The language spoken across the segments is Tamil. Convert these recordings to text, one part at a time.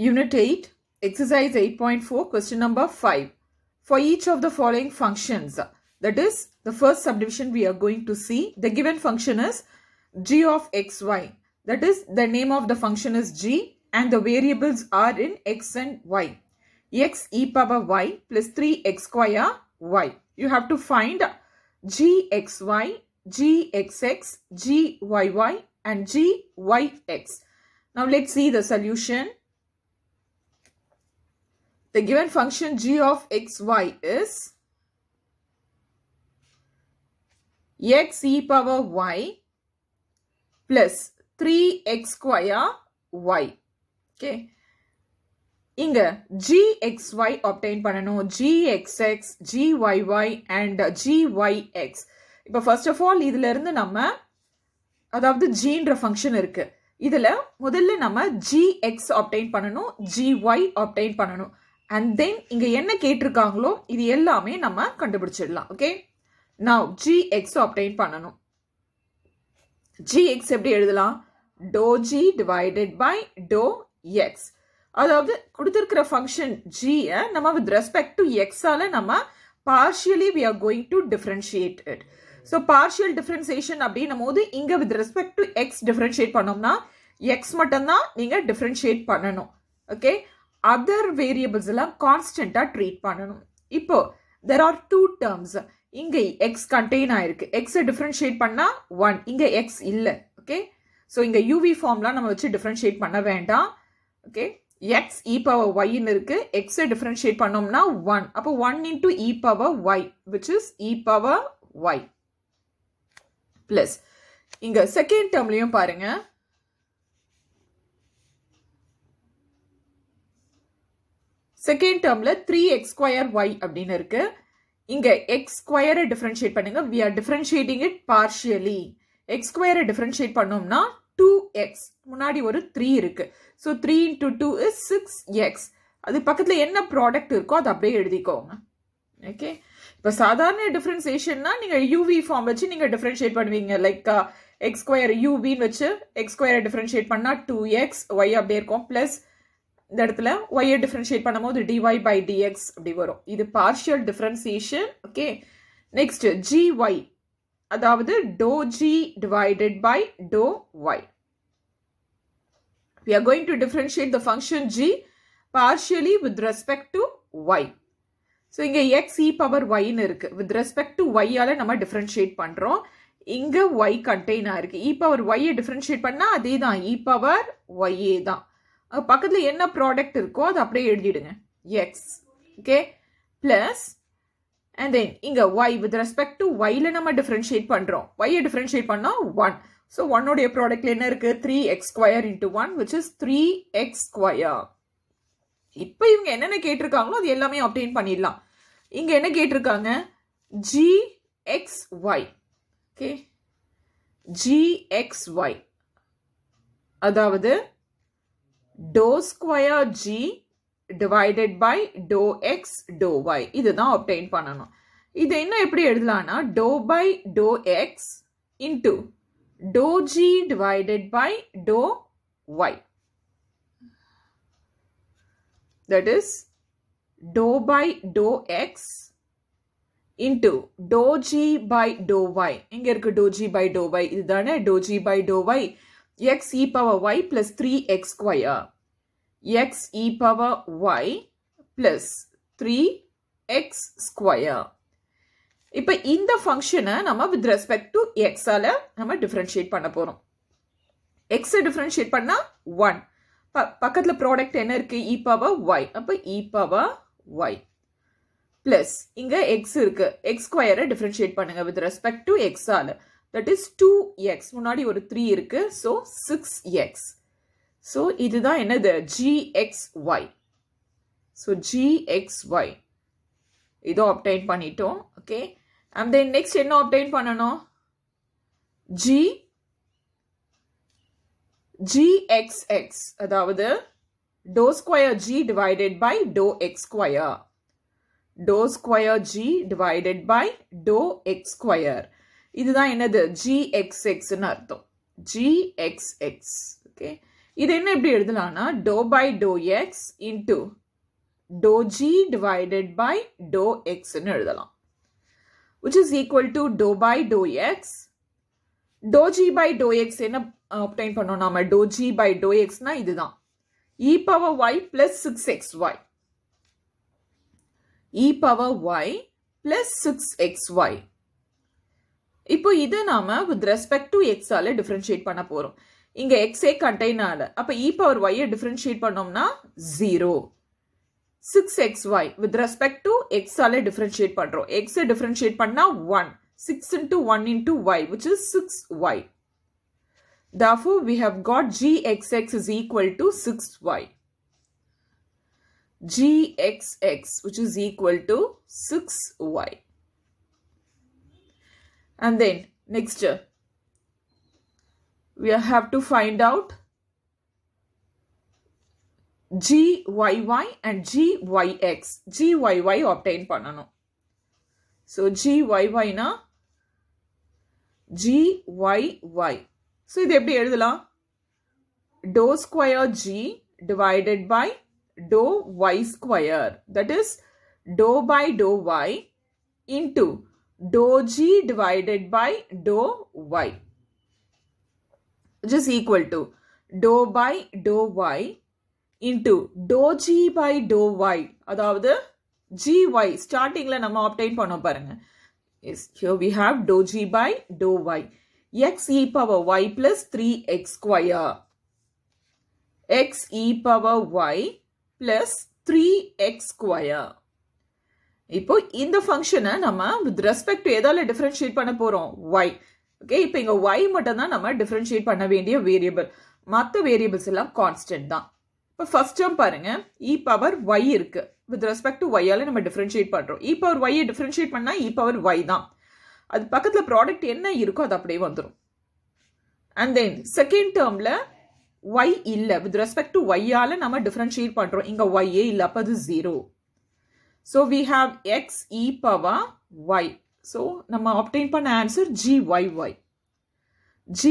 Unit 8, exercise 8.4, question number 5. For each of the following functions, that is, the first subdivision we are going to see, the given function is g of xy. That is, the name of the function is g and the variables are in x and y. x e power y plus 3x square y. You have to find gxy, and gyx. Now let's see the solution. The given function g of x, y is x e power y plus 3x square y. Okay. இங்க gxy obtain பண்ணணும் gxx, gyy and gyx. இப்போ first of all இதில் இருந்து நம்ம அதாவது g இன்ற function இருக்கு. இதில் முதல்ல நம்ம gx obtain பண்ணணும் gy obtain பண்ணனும் அண்ட் தென் இங்கே என்ன கேட்டிருக்காங்களோ இது எல்லாமே நம்ம கண்டுபிடிச்சிடலாம் ஓகே நான் ஜிஎக்ஸ் அப்டைன் பண்ணணும் ஜிஎக்ஸ் எப்படி எழுதலாம் do g divided by do x அதாவது கொடுத்துருக்கிற ஃபங்க்ஷன் ஜியை நம்ம வித் ரெஸ்பெக்ட் டு எக்ஸால் நம்ம partially we are going to differentiate it so partial differentiation அப்படின்னும் போது இங்கே with respect to x differentiate பண்ணோம்னா எக்ஸ் மட்டும்தான் நீங்கள் டிஃபரன்ஷியேட் பண்ணணும் ஓகே அதர் வேரியபிள்ஸ் எல்லாம் கான்ஸ்டண்ட்டாக ட்ரீட் பண்ணணும் இப்போ தெர் ஆர் டூ டேர்ம்ஸ் இங்கே எக்ஸ் கண்டெயின் ஆயிருக்கு எக்ஸை டிஃப்ரென்ஷியேட் பண்ணால் ஒன் இங்கே எக்ஸ் இல்லை ஓகே ஸோ இங்கே யூவி ஃபார்ம்லாம் நம்ம வச்சு டிஃப்ரென்ஷியேட் பண்ண வேண்டாம் ஓகே எக்ஸ் இ பவர் ஒய்ன்னு இருக்கு எக்ஸை டிஃப்ரென்ஷியேட் பண்ணோம்னா ஒன் அப்போ one into e power y which is e power y plus இங்கே செகண்ட் டேர்ம்லையும் பாருங்கள் செகண்ட் டேர்மில் த்ரீ எக்ஸ் ஸ்கொயர் ஒய் அப்படின்னு இருக்கு இங்கே எக்ஸ் ஸ்கொயரை டிஃப்ரென்ஷியேட் பண்ணுங்க we are differentiating it partially x ஸ்கொயரை டிஃப்ரென்ஷியேட் பண்ணோம்னா டூ எக்ஸ் முன்னாடி ஒரு த்ரீ இருக்கு so three into two is six x அது பக்கத்தில் என்ன ப்ராடக்ட் இருக்கோ அதை அப்படியே எழுதிக்கோங்க ஓகே இப்போ சாதாரண டிஃப்ரென்சியேஷன்னா நீங்கள் யூவி ஃபார்ம் வச்சு நீங்கள் டிஃப்ரென்ஷியேட் பண்ணுவீங்க லைக் எக்ஸ் ஸ்கொயர் யூவின்னு வச்சு எக்ஸ் ஸ்கொயரை டிஃப்ரென்ஷியேட் பண்ணால் டூ எக்ஸ் ஒய் அப்படியே இருக்கும் ப்ளஸ் இந்த இடத்துல ஒய்யை டிஃப்ரென்ஷியேட் பண்ணும்போது டிஒய் பை டிஎக்ஸ் அப்படி வரும் இது partial differentiation okay next g y அதாவது do g divided by do y we are going to differentiate the function g partially with respect to y. So, இங்க x e power y இருக்கு. with respect to y ஆல நம்ம differentiate பண்ணிரும். இங்க y contain ஆயிருக்கு. e power y differentiate பண்ணா அதேதான் e power y தான் பக்கத்தில் என்ன ப்ராடக்ட் இருக்கோ அதை அப்படியே எழுதிடுங்க x okay plus and then இங்கே ஒய் வித் ரெஸ்பெக்ட் டு ஒயில் நம்ம டிஃப்ரென்ஷியேட் பண்ணுறோம் ஒய்யை டிஃப்ரென்ஷியேட் பண்ணால் ஒன் ஸோ ஒன்னுடைய ப்ராடக்டில் என்ன இருக்குது three x square into one which is three x square இப்போ இவங்க என்னென்ன கேட்டிருக்காங்களோ அது எல்லாமே அப்டெயின் பண்ணிடலாம் இங்கே என்ன கேட்டிருக்காங்க g x y okay y அதாவது do do square g divided by do x do y இதுதான் ஒப்டைன் பண்ணணும் இது இன்னும் எப்படி do by do x into do g divided by do y that is do by do x into do g by do y y இங்கே do g by do y y இதுதானே do g by do y x e power y plus 3x square. x e power y plus 3x square. இப்ப இந்த ஃபங்க்ஷனை நம்ம வித் ரெஸ்பெக்ட் x எக்ஸால நம்ம differentiate பண்ண போரும். எக்ஸை differentiate பண்ணா ஒன் பக்கத்தில் ப்ராடக்ட் என்ன இருக்கு இ பவர் ஒய் அப்போ e power ஒய் பிளஸ் இங்கே எக்ஸ் இருக்கு x square differentiate பண்ணுங்க வித் ரெஸ்பெக்ட் x எக்ஸால தட் இஸ் டூ எக்ஸ் முன்னாடி ஒரு த்ரீ இருக்கு ஸோ சிக்ஸ் எக்ஸ் ஸோ இதுதான் என்னது g x y so g x y இதோ அப்டைன் பண்ணிட்டோம் ஓகே அண்ட் தென் நெக்ஸ்ட் என்ன அப்டைன் பண்ணணும் ஜி ஜிஎக்ஸ்எக்ஸ் அதாவது do square g divided by do x square do square g divided by do x square இதுதான் என்னது ஜிஎக்ஸ்எக்ஸ்னு அர்த்தம் எக்ஸ் ஓகே இது என்ன எப்படி எழுதலாம்னா do by do x into do g divided by do எக்ஸ்னு எழுதலாம் which is equal to do by do x. Do g by do x என்ன obtain பண்ணோம் by do g by e x y இதுதான் e power y plus 6xy e power y plus 6xy இப்போ இதை நாம வித் ரெஸ்பெக்ட் டு எக்ஸால டிஃப்ரென்ஷியேட் பண்ண போகிறோம் இங்கே எக்ஸே கண்டெய்னரில் அப்போ இ பவர் ஒய்யை டிஃப்ரென்ஷியேட் பண்ணோம்னா zero six x y with respect to எக்ஸால டிஃப்ரென்ஷியேட் பண்ணுறோம் எக்ஸை டிஃப்ரென்ஷியேட் பண்ணால் one six into one into y which is six y Therefore, we have got gxx is equal to 6y. gxx which is equal to 6y. and then next we have to find out GYY and GYX GYY obtain பண்ணணும் so GYY na GYY so இது எப்படி எழுதலாம் dou square G divided by dou Y square that is dou by dou Y into dou g divided by dou y which is equal to dou by dou y into dou g by dou y அதாவது gy startingல நம்ம obtain பண்ணோம் பாருங்க yes here we have dou g by dou y x e power y plus 3x square x e power y plus 3x square இப்போ இந்த ஃபங்க்ஷனை நம்ம வித் ரெஸ்பெக்ட் டு எதால டிஃப்ரென்ஷியேட் பண்ண போகிறோம் ஒய் ஓகே இப்போ இங்கே ஒய் மட்டும் தான் நம்ம டிஃப்ரென்ஷியேட் பண்ண வேண்டிய வேரியபிள் மற்ற வேரியபிள்ஸ் எல்லாம் கான்ஸ்டன்ட் தான் இப்போ ஃபர்ஸ்ட் டேம் பாருங்க இ பவர் ஒய் இருக்கு வித் ரெஸ்பெக்ட் டு ஒய்யால நம்ம டிஃப்ரென்ஷியேட் பண்ணுறோம் இ பவர் ஒய்யை டிஃப்ரென்ஷியேட் பண்ணால் இ பவர் ஒய் தான் அது பக்கத்தில் ப்ராடக்ட் என்ன இருக்கோ அது அப்படியே வந்துடும் அண்ட் தென் செகண்ட் டேர்மில் ஒய் இல்லை வித் ரெஸ்பெக்ட் டு ஒய்யால் நம்ம டிஃப்ரென்ஷியேட் பண்ணுறோம் இங்கே ஒய்யே இல்லை அப்போ அது zero So we have x e power y. So நம்ம obtain pan answer g y y, g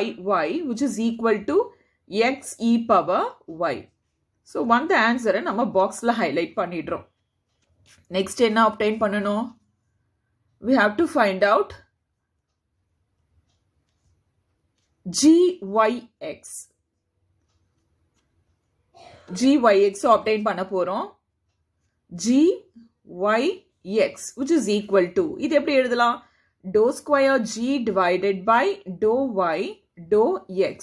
y y, which is equal to x e power y. So one the answer box la highlight பண்ணிடுறோம். Next என்ன obtain பண்ணணும்? We have to find out g y x. G y x, so obtain பண்ண போகிறோம் g y x which is equal to idu eppadi eludalam do square g divided by do y do x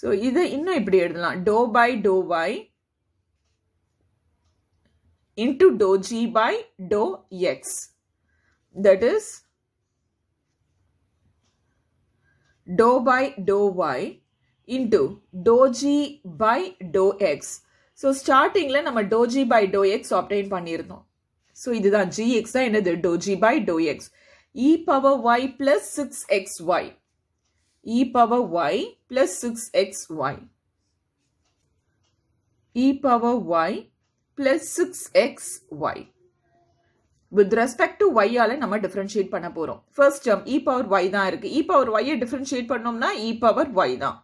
so idu inna eppadi eludalam do by do y into do g by do x that is do by do y into do g by do x so ஸ்டார்டிங்கில் நம்ம do g by do x obtain பண்ணியிருந்தோம் ஸோ இதுதான் எக்ஸ் தான் என்னது do g by do x e power y plus six x y e power y plus six x y e power y plus six x y with respect to ஒய்யால நம்ம டிஃப்ரென்ஷியேட் பண்ண போகிறோம் first term e power y தான் இருக்குது இ பவர் ஒய்யை டிஃப்ரென்ஷியேட் பண்ணோம்னா இ பவர் ஒய் தான்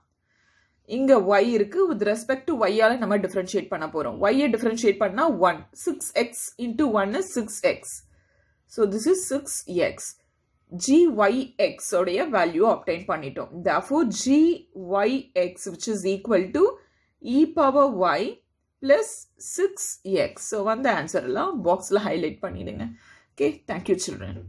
இங்கே ஒய் இருக்கு வித் ரெஸ்பெக்ட் டு ஒய்யால் நம்ம டிஃப்ரென்ஷியேட் பண்ண போகிறோம் ஒய்யை டிஃப்ரென்ஷியேட் பண்ணால் one six x into one six x so this is six x gyx உடைய வேல்யூ obtain பண்ணிட்டோம் therefore which is equal equal e power y y six x so வந்த answer எல்லாம் boxல highlight பண்ணிடுங்க okay thank சில்ட்ரன்